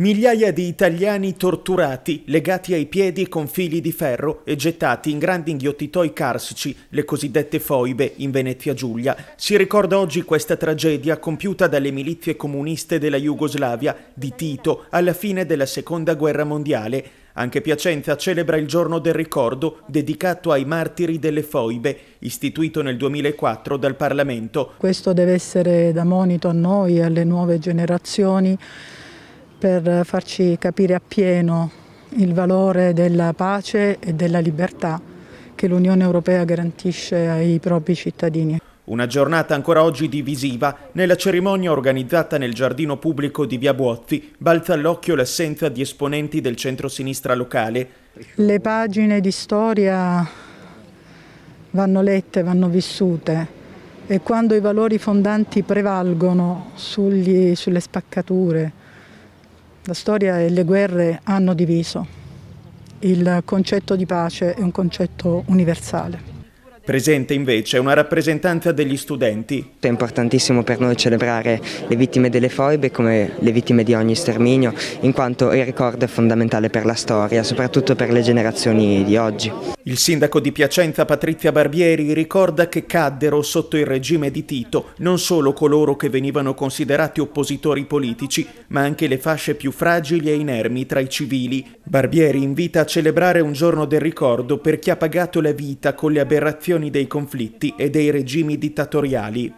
Migliaia di italiani torturati, legati ai piedi con fili di ferro e gettati in grandi inghiottitoi carsici, le cosiddette foibe, in Venezia Giulia. Si ricorda oggi questa tragedia compiuta dalle milizie comuniste della Jugoslavia di Tito alla fine della Seconda Guerra Mondiale. Anche Piacenza celebra il giorno del ricordo dedicato ai martiri delle foibe, istituito nel 2004 dal Parlamento. Questo deve essere da monito a noi e alle nuove generazioni per farci capire appieno il valore della pace e della libertà che l'Unione Europea garantisce ai propri cittadini. Una giornata ancora oggi divisiva, nella cerimonia organizzata nel giardino pubblico di Via Buozzi, balza all'occhio l'assenza di esponenti del centro-sinistra locale. Le pagine di storia vanno lette, vanno vissute e quando i valori fondanti prevalgono sugli, sulle spaccature, la storia e le guerre hanno diviso. Il concetto di pace è un concetto universale. Presente invece una rappresentanza degli studenti. È importantissimo per noi celebrare le vittime delle foibe come le vittime di ogni sterminio, in quanto il ricordo è fondamentale per la storia, soprattutto per le generazioni di oggi. Il sindaco di Piacenza Patrizia Barbieri ricorda che caddero sotto il regime di Tito non solo coloro che venivano considerati oppositori politici, ma anche le fasce più fragili e inermi tra i civili. Barbieri invita a celebrare un giorno del ricordo per chi ha pagato la vita con le aberrazioni escalazioni dei conflitti e dei regimi dittatoriali.